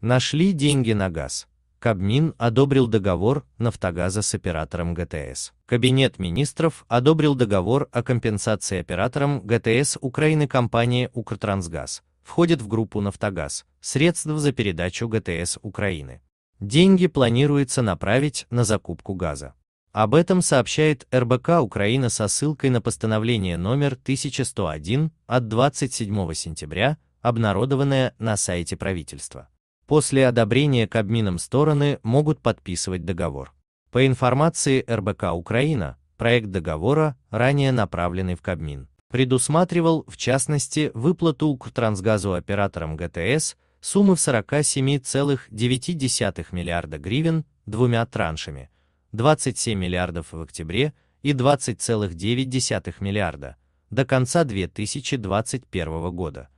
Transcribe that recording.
Нашли деньги на газ. Кабмин одобрил договор «Нафтогаза» с оператором ГТС. Кабинет министров одобрил договор о компенсации операторам ГТС Украины компании «Укртрансгаз», входит в группу «Нафтогаз», средств за передачу ГТС Украины. Деньги планируется направить на закупку газа. Об этом сообщает РБК Украина со ссылкой на постановление номер 1101 от 27 сентября, обнародованное на сайте правительства. После одобрения Кабмином стороны могут подписывать договор. По информации РБК Украина, проект договора, ранее направленный в Кабмин, предусматривал, в частности, выплату Укртрансгазу операторам ГТС суммы в 47,9 миллиарда гривен двумя траншами, 27 миллиардов в октябре и 20,9 миллиарда до конца 2021 года